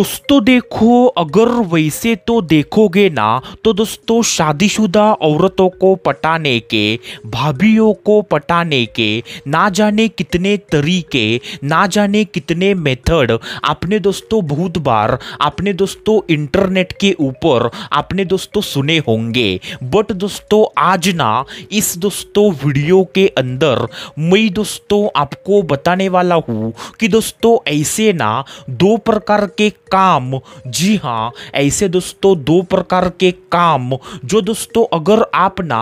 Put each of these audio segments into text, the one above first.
दोस्तों देखो अगर वैसे तो देखोगे ना तो दोस्तों शादीशुदा औरतों को पटाने के भाभीियों को पटाने के ना जाने कितने तरीके ना जाने कितने मेथड आपने दोस्तों बहुत बार आपने दोस्तों इंटरनेट के ऊपर आपने दोस्तों सुने होंगे बट दोस्तों आज ना इस दोस्तों वीडियो के अंदर मैं दोस्तों आपको बताने वाला हूँ कि दोस्तों ऐसे ना दो प्रकार के काम जी हाँ ऐसे दोस्तों दो प्रकार के काम जो दोस्तों अगर आप ना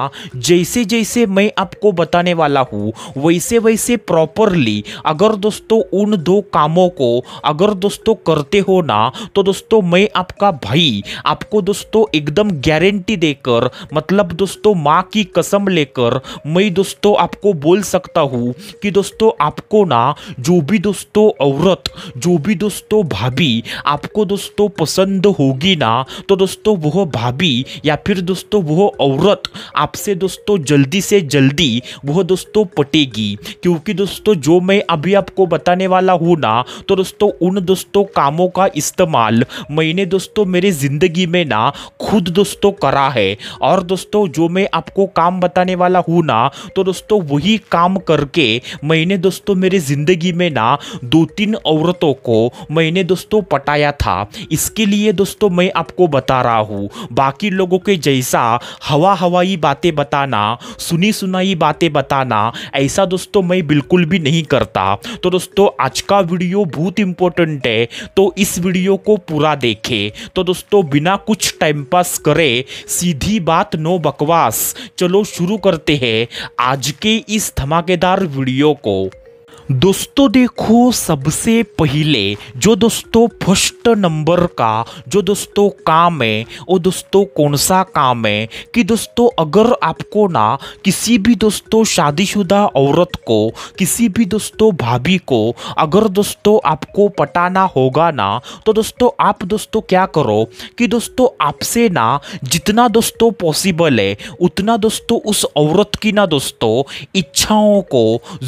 जैसे जैसे मैं आपको बताने वाला हूँ वैसे वैसे प्रॉपरली अगर दोस्तों उन दो कामों को अगर दोस्तों करते हो ना तो दोस्तों मैं आपका भाई आपको दोस्तों एकदम गारंटी देकर मतलब दोस्तों माँ की कसम लेकर मैं दोस्तों आपको बोल सकता हूँ कि दोस्तों आपको ना जो भी दोस्तों औरत जो भी दोस्तों भाभी आप आपको दोस्तों पसंद होगी ना तो दोस्तों वह भाभी या फिर दोस्तों वह औरत आपसे दोस्तों जल्दी से जल्दी वह दोस्तों पटेगी क्योंकि दोस्तों जो मैं अभी आपको बताने वाला हूँ ना तो दोस्तों उन दोस्तों कामों का इस्तेमाल मैंने दोस्तों मेरे ज़िंदगी में ना खुद दोस्तों करा है और दोस्तों जो मैं आपको काम बताने वाला हूँ ना तो दोस्तों वही काम करके मैंने दोस्तों मेरे ज़िंदगी में ना दो तीन औरतों को मैंने दोस्तों पटाया गया था इसके लिए दोस्तों मैं आपको बता रहा हूँ बाकी लोगों के जैसा हवा हवाई बातें बताना सुनी सुनाई बातें बताना ऐसा दोस्तों मैं बिल्कुल भी नहीं करता तो दोस्तों आज का वीडियो बहुत इंपॉर्टेंट है तो इस वीडियो को पूरा देखें तो दोस्तों बिना कुछ टाइम पास करे सीधी बात नो बकवास चलो शुरू करते हैं आज के इस धमाकेदार वीडियो को दोस्तों देखो सबसे पहले जो दोस्तों फर्स्ट नंबर का जो दोस्तों काम है वो दोस्तों कौन सा काम है कि दोस्तों अगर आपको ना किसी भी दोस्तों शादीशुदा औरत को किसी भी दोस्तों भाभी को अगर दोस्तों आपको पटाना होगा ना तो दोस्तों आप दोस्तों क्या करो कि दोस्तों आपसे ना जितना दोस्तों पॉसिबल है उतना दोस्तों उस औरत की ना दोस्तों इच्छाओं को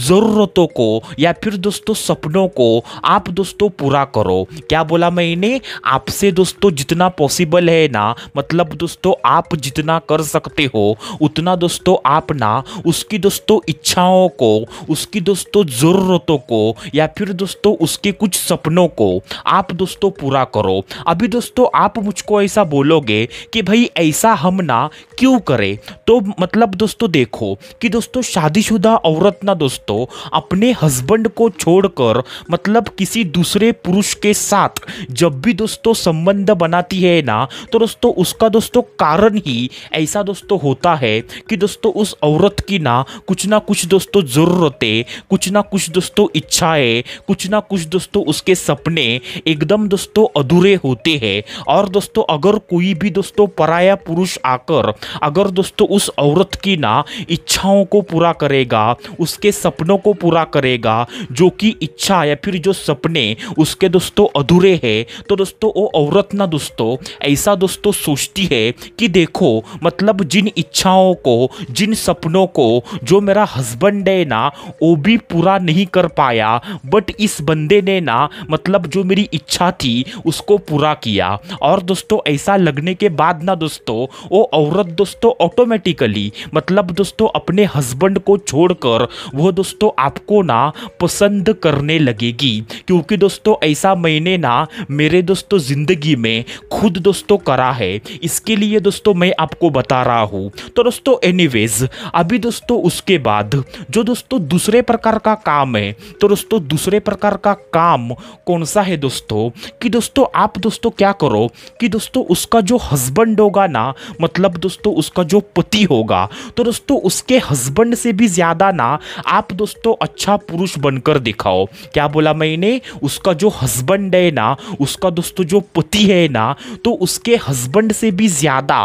ज़रूरतों को या फिर दोस्तों सपनों को आप दोस्तों पूरा करो क्या बोला मैंने आपसे दोस्तों जितना पॉसिबल है ना मतलब दोस्तों आप जितना कर सकते हो उतना दोस्तों आप ना उसकी दोस्तों इच्छाओं को उसकी दोस्तों ज़रूरतों को या फिर दोस्तों उसके कुछ सपनों को आप दोस्तों पूरा करो अभी दोस्तों आप मुझको ऐसा बोलोगे कि भाई ऐसा हम ना क्यों करें तो मतलब दोस्तों देखो कि दोस्तों शादीशुदा औरत ना दोस्तों अपने हस्बैंड हस्बैंड को छोड़कर मतलब किसी दूसरे पुरुष के साथ जब भी दोस्तों संबंध बनाती है ना तो दोस्तों उसका दोस्तों कारण ही ऐसा दोस्तों होता है कि दोस्तों उस औरत की ना कुछ ना कुछ दोस्तों ज़रूरतें कुछ ना कुछ दोस्तों इच्छाएं कुछ ना कुछ दोस्तों उसके सपने एकदम दोस्तों अधूरे होते हैं और दोस्तों अगर कोई भी दोस्तों पराया पुरुष आकर अगर दोस्तों उस औरत की ना इच्छाओं को पूरा करेगा उसके सपनों को पूरा करेगा जाएगा जो कि इच्छा या फिर जो सपने उसके दोस्तों अधूरे है तो दोस्तों वो औरत ना दोस्तों ऐसा दोस्तों सोचती है कि देखो मतलब जिन इच्छाओं को जिन सपनों को जो मेरा हस्बैंड है ना वो भी पूरा नहीं कर पाया बट इस बंदे ने ना मतलब जो मेरी इच्छा थी उसको पूरा किया और दोस्तों ऐसा लगने के बाद ना दोस्तों वो औरत दोस्तों ऑटोमेटिकली मतलब दोस्तों अपने हस्बैंड को छोड़कर वो दोस्तों आपको ना पसंद करने लगेगी क्योंकि दोस्तों ऐसा मैंने ना मेरे दोस्तों ज़िंदगी में खुद दोस्तों करा है इसके लिए दोस्तों मैं आपको बता रहा हूँ तो दोस्तों एनीवेज अभी दोस्तों उसके बाद जो दोस्तों दूसरे प्रकार का काम है तो दोस्तों दूसरे प्रकार का काम कौन सा है दोस्तों कि दोस्तों आप दोस्तों क्या करो कि दोस्तों उसका जो हस्बैंड होगा ना मतलब दोस्तों उसका जो पति होगा तो दोस्तों उसके हस्बैंड से भी ज़्यादा ना आप दोस्तों अच्छा पुरुष पुरुष बनकर दिखाओ क्या बोला मैंने उसका जो हस्बैंड है ना उसका दोस्तों जो पति है ना तो उसके हस्बैंड से भी ज़्यादा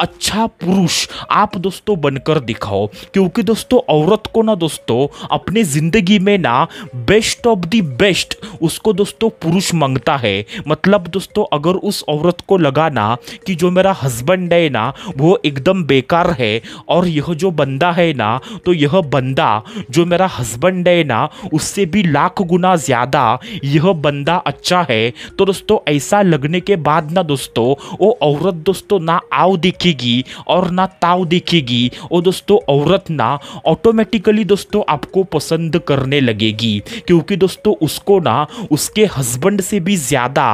अच्छा पुरुष आप दोस्तों बनकर दिखाओ क्योंकि दोस्तों औरत को ना दोस्तों अपने ज़िंदगी में ना बेस्ट ऑफ द बेस्ट उसको दोस्तों पुरुष मांगता है मतलब दोस्तों अगर उस औरत को लगा ना कि जो मेरा हस्बैंड है ना वो एकदम बेकार है और यह जो बंदा है ना तो यह बंदा जो मेरा हस्बैंड है ना ना उससे भी लाख गुना ज़्यादा यह बंदा अच्छा है तो दोस्तों ऐसा लगने के बाद ना दोस्तों वो औरत दोस्तों ना आव देखेगी और ना ताव देखेगी और दोस्तों औरत ना ऑटोमेटिकली दोस्तों आपको पसंद करने लगेगी क्योंकि दोस्तों उसको ना उसके हस्बैंड से भी ज़्यादा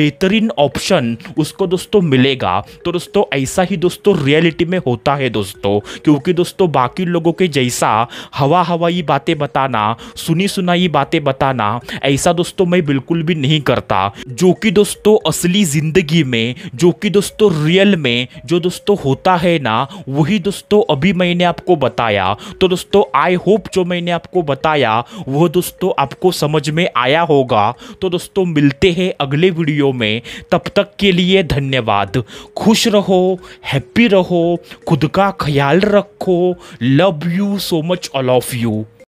बेहतरीन ऑप्शन उसको दोस्तों मिलेगा तो दोस्तों ऐसा ही दोस्तों रियलिटी में होता है दोस्तों क्योंकि दोस्तों बाकी लोगों के जैसा हवा हवाई बातें बताना सुनी सुनाई बातें बताना ऐसा दोस्तों मैं बिल्कुल भी नहीं करता जो कि दोस्तों असली ज़िंदगी में जो कि दोस्तों रियल में जो दोस्तों होता है ना वही दोस्तों अभी मैंने आपको बताया तो दोस्तों आई होप जो मैंने आपको बताया वह दोस्तों आपको समझ में आया होगा तो दोस्तों मिलते हैं अगले वीडियो में तब तक के लिए धन्यवाद खुश रहो हैप्पी रहो खुद का ख्याल रखो love you so much all of you